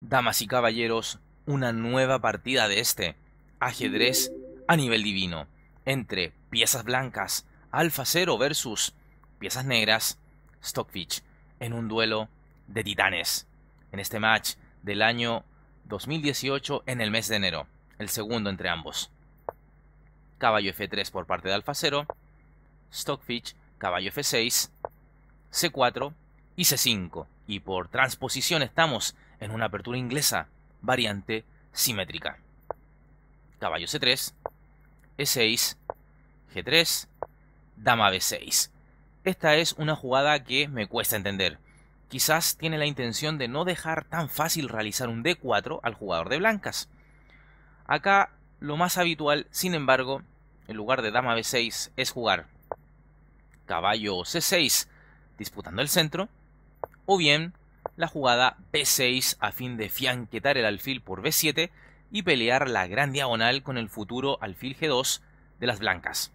Damas y caballeros, una nueva partida de este ajedrez a nivel divino entre piezas blancas, Alfa versus piezas negras, Stockfish, en un duelo de titanes. En este match del año 2018 en el mes de enero, el segundo entre ambos. Caballo F3 por parte de Alfa Stockfish, caballo F6, C4 y C5. Y por transposición estamos en una apertura inglesa, variante simétrica. Caballo C3, E6, G3, Dama B6. Esta es una jugada que me cuesta entender. Quizás tiene la intención de no dejar tan fácil realizar un D4 al jugador de blancas. Acá lo más habitual, sin embargo, en lugar de Dama B6 es jugar caballo C6 disputando el centro, o bien la jugada b 6 a fin de fianquetar el alfil por B7 y pelear la gran diagonal con el futuro alfil G2 de las blancas.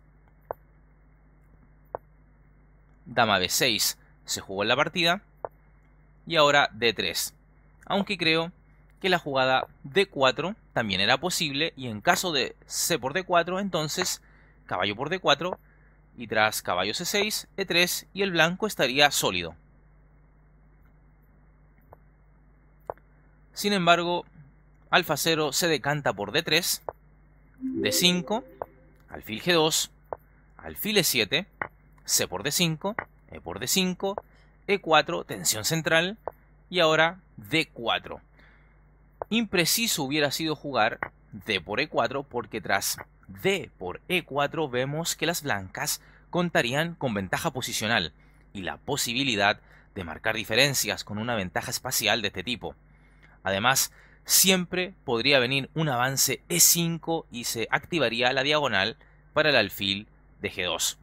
Dama B6 se jugó en la partida y ahora D3, aunque creo que la jugada D4 también era posible y en caso de C por D4 entonces caballo por D4 y tras caballo C6, E3 y el blanco estaría sólido. Sin embargo, alfa 0 se decanta por d3, d5, alfil g2, alfil e7, c por d5, e por d5, e4, tensión central, y ahora d4. Impreciso hubiera sido jugar d por e4 porque tras d por e4 vemos que las blancas contarían con ventaja posicional y la posibilidad de marcar diferencias con una ventaja espacial de este tipo. Además, siempre podría venir un avance E5 y se activaría la diagonal para el alfil de G2.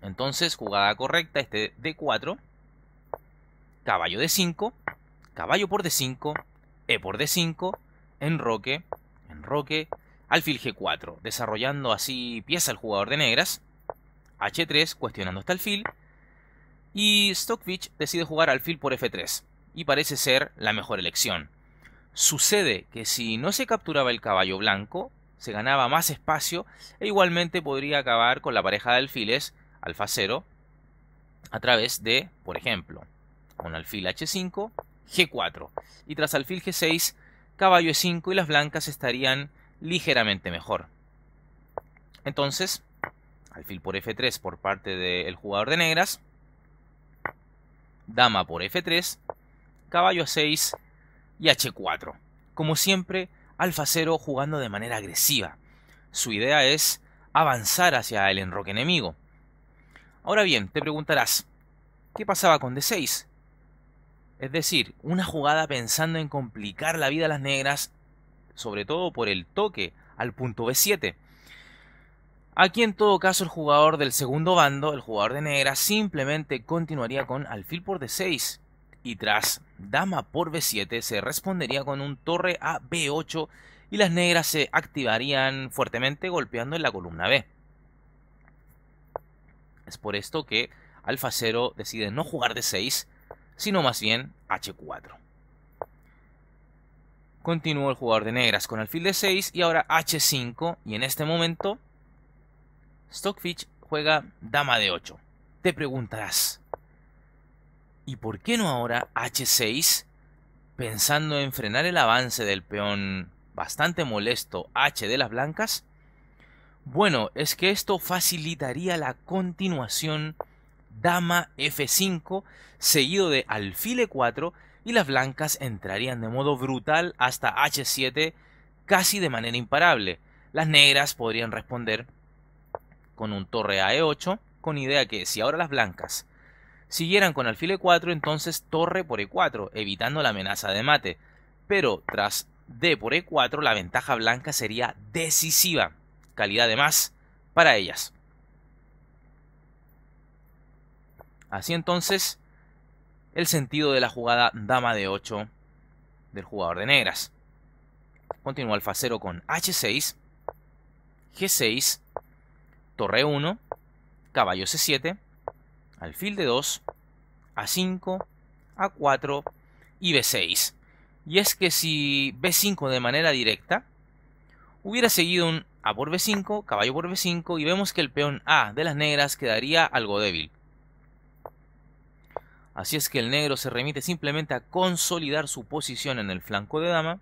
Entonces, jugada correcta, este D4, caballo D5, caballo por D5, E por D5, enroque, enroque, alfil G4, desarrollando así pieza el jugador de negras, H3, cuestionando este alfil, y Stockfish decide jugar alfil por F3, y parece ser la mejor elección. Sucede que si no se capturaba el caballo blanco, se ganaba más espacio e igualmente podría acabar con la pareja de alfiles, alfa 0, a través de, por ejemplo, un alfil H5, G4, y tras alfil G6, caballo E5 y las blancas estarían ligeramente mejor. Entonces, alfil por F3 por parte del jugador de negras, dama por F3, caballo A6 y H4. Como siempre, Alfa 0 jugando de manera agresiva. Su idea es avanzar hacia el enroque enemigo. Ahora bien, te preguntarás, ¿qué pasaba con D6? Es decir, una jugada pensando en complicar la vida a las negras, sobre todo por el toque al punto B7. Aquí en todo caso el jugador del segundo bando, el jugador de negra, simplemente continuaría con alfil por D6, y tras dama por b7 se respondería con un torre a b8 y las negras se activarían fuertemente golpeando en la columna b. Es por esto que alfa 0 decide no jugar de 6 sino más bien h4. Continúa el jugador de negras con alfil de 6 y ahora h5 y en este momento Stockfish juega dama de 8. Te preguntarás, ¿Y por qué no ahora H6? Pensando en frenar el avance del peón bastante molesto H de las blancas. Bueno, es que esto facilitaría la continuación dama F5 seguido de alfil E4 y las blancas entrarían de modo brutal hasta H7 casi de manera imparable. Las negras podrían responder con un torre a E8 con idea que si ahora las blancas Siguieran con alfil e4, entonces torre por e4, evitando la amenaza de mate. Pero tras d por e4, la ventaja blanca sería decisiva, calidad de más para ellas. Así entonces, el sentido de la jugada dama de 8 del jugador de negras. Continúa alfa facero con h6, g6, torre 1, caballo c7, alfil de 2, a5, a4 y b6. Y es que si b5 de manera directa, hubiera seguido un a por b5, caballo por b5 y vemos que el peón a de las negras quedaría algo débil. Así es que el negro se remite simplemente a consolidar su posición en el flanco de dama.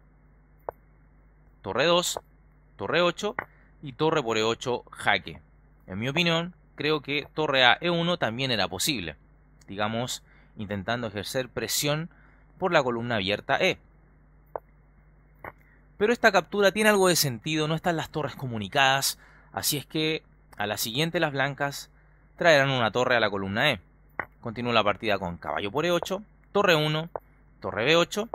Torre 2, torre 8 y torre por e8 jaque. En mi opinión, creo que torre a E1 también era posible, digamos, intentando ejercer presión por la columna abierta E. Pero esta captura tiene algo de sentido, no están las torres comunicadas, así es que a la siguiente las blancas traerán una torre a la columna E. Continúa la partida con caballo por E8, torre 1, torre B8,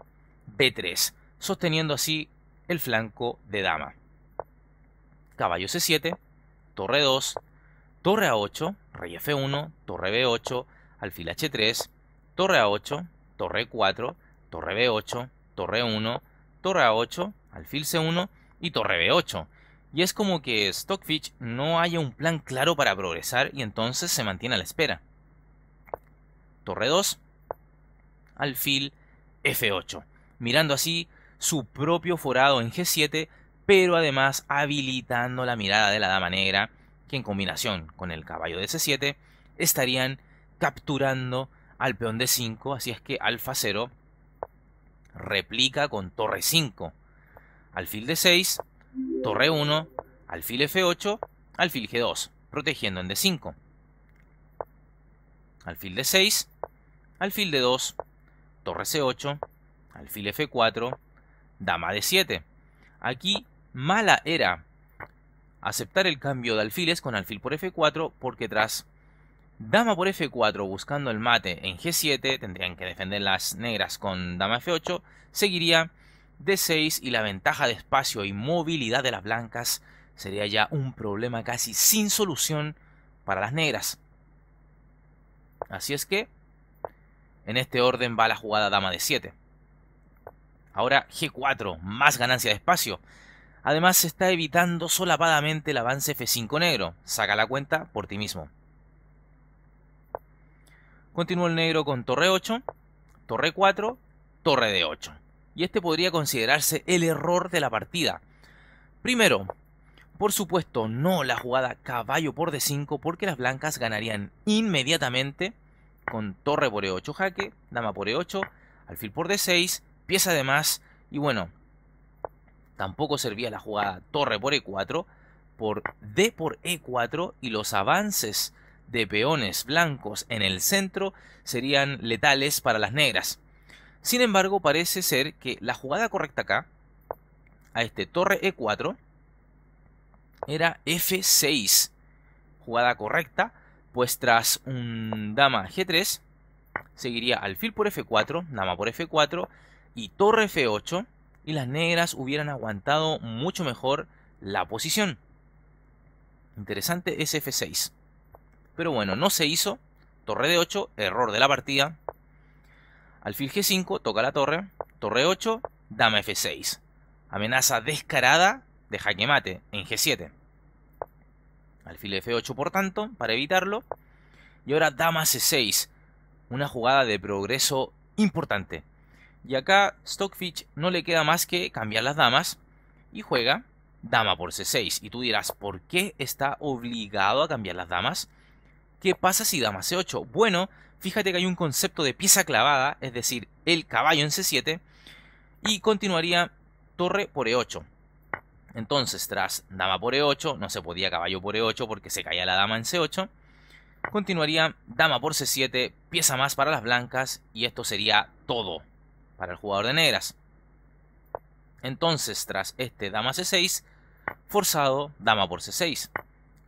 B3, sosteniendo así el flanco de dama. Caballo C7, torre 2, torre a8, rey f1, torre b8, alfil h3, torre a8, torre 4, torre b8, torre 1, torre a8, alfil c1 y torre b8. Y es como que Stockfish no haya un plan claro para progresar y entonces se mantiene a la espera. Torre 2, alfil f8, mirando así su propio forado en g7, pero además habilitando la mirada de la dama negra que en combinación con el caballo de C7 estarían capturando al peón de 5, así es que alfa 0 replica con torre 5, alfil de 6, torre 1, alfil F8, alfil G2, protegiendo en D5. Alfil de 6, alfil de 2, torre C8, alfil F4, dama de 7 Aquí mala era aceptar el cambio de alfiles con alfil por f4 porque tras dama por f4 buscando el mate en g7 tendrían que defender las negras con dama f8 seguiría d6 y la ventaja de espacio y movilidad de las blancas sería ya un problema casi sin solución para las negras así es que en este orden va la jugada dama de 7 ahora g4 más ganancia de espacio Además se está evitando solapadamente el avance F5 negro. Saca la cuenta por ti mismo. Continúa el negro con torre 8, torre 4, torre de 8. Y este podría considerarse el error de la partida. Primero, por supuesto, no la jugada caballo por D5 porque las blancas ganarían inmediatamente con torre por E8 jaque, dama por E8, alfil por D6, pieza de más y bueno, Tampoco servía la jugada torre por E4, por D por E4 y los avances de peones blancos en el centro serían letales para las negras. Sin embargo, parece ser que la jugada correcta acá, a este torre E4, era F6. Jugada correcta, pues tras un dama G3, seguiría alfil por F4, dama por F4 y torre F8, y las negras hubieran aguantado mucho mejor la posición. Interesante ese F6. Pero bueno, no se hizo. Torre d 8, error de la partida. Alfil G5, toca la torre. Torre 8, dama F6. Amenaza descarada de jaque mate en G7. Alfil F8, por tanto, para evitarlo. Y ahora dama C6. Una jugada de progreso importante. Y acá Stockfish no le queda más que cambiar las damas y juega dama por c6. Y tú dirás, ¿por qué está obligado a cambiar las damas? ¿Qué pasa si dama c8? Bueno, fíjate que hay un concepto de pieza clavada, es decir, el caballo en c7, y continuaría torre por e8. Entonces, tras dama por e8, no se podía caballo por e8 porque se caía la dama en c8. Continuaría dama por c7, pieza más para las blancas, y esto sería todo para el jugador de negras. Entonces, tras este dama c6, forzado dama por c6.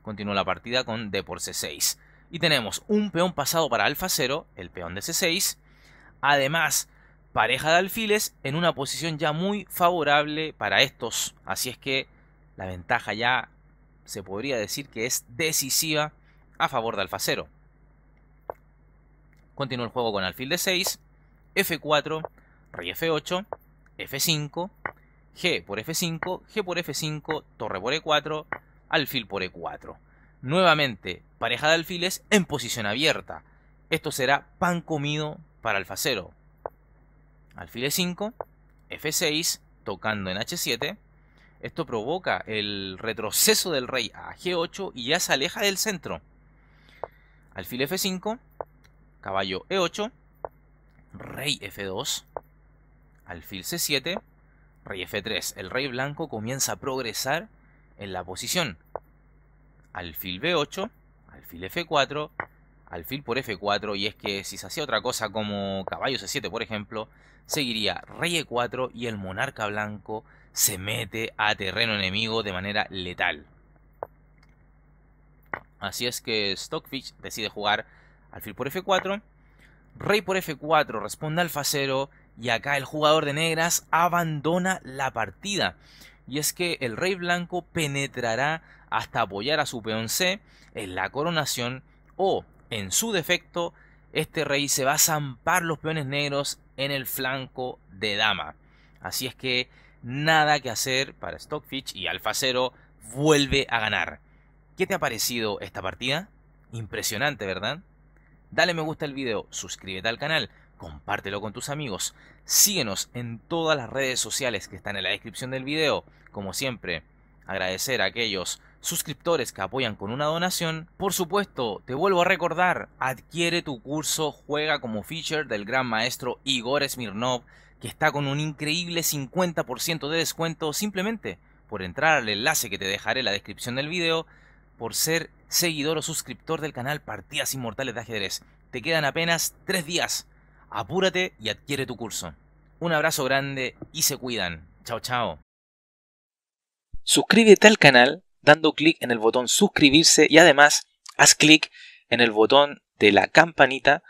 Continúa la partida con d por c6. Y tenemos un peón pasado para alfa 0, el peón de c6. Además, pareja de alfiles en una posición ya muy favorable para estos. Así es que la ventaja ya se podría decir que es decisiva a favor de alfa 0. Continúa el juego con alfil de 6, f4 rey f8, f5, g por f5, g por f5, torre por e4, alfil por e4. Nuevamente, pareja de alfiles en posición abierta. Esto será pan comido para alfa facero. Alfil e5, f6, tocando en h7. Esto provoca el retroceso del rey a g8 y ya se aleja del centro. Alfil f5, caballo e8, rey f2, alfil c7, rey f3. El rey blanco comienza a progresar en la posición. Alfil b8, alfil f4, alfil por f4. Y es que si se hacía otra cosa como caballo c7, por ejemplo, seguiría rey e4 y el monarca blanco se mete a terreno enemigo de manera letal. Así es que Stockfish decide jugar alfil por f4, rey por f4 responde alfa 0 y acá el jugador de negras abandona la partida. Y es que el rey blanco penetrará hasta apoyar a su peón C en la coronación o, en su defecto, este rey se va a zampar los peones negros en el flanco de dama. Así es que nada que hacer para Stockfish y Alfacero vuelve a ganar. ¿Qué te ha parecido esta partida? Impresionante, ¿verdad? Dale me gusta al video, suscríbete al canal compártelo con tus amigos. Síguenos en todas las redes sociales que están en la descripción del video. Como siempre, agradecer a aquellos suscriptores que apoyan con una donación. Por supuesto, te vuelvo a recordar, adquiere tu curso Juega como Feature del gran maestro Igor Smirnov, que está con un increíble 50% de descuento simplemente por entrar al enlace que te dejaré en la descripción del video, por ser seguidor o suscriptor del canal Partidas Inmortales de Ajedrez. Te quedan apenas 3 días Apúrate y adquiere tu curso. Un abrazo grande y se cuidan. Chao, chao. Suscríbete al canal dando clic en el botón suscribirse y además haz clic en el botón de la campanita,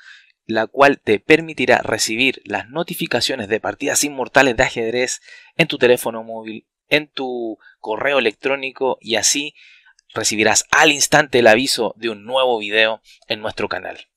la cual te permitirá recibir las notificaciones de partidas inmortales de ajedrez en tu teléfono móvil, en tu correo electrónico y así recibirás al instante el aviso de un nuevo video en nuestro canal.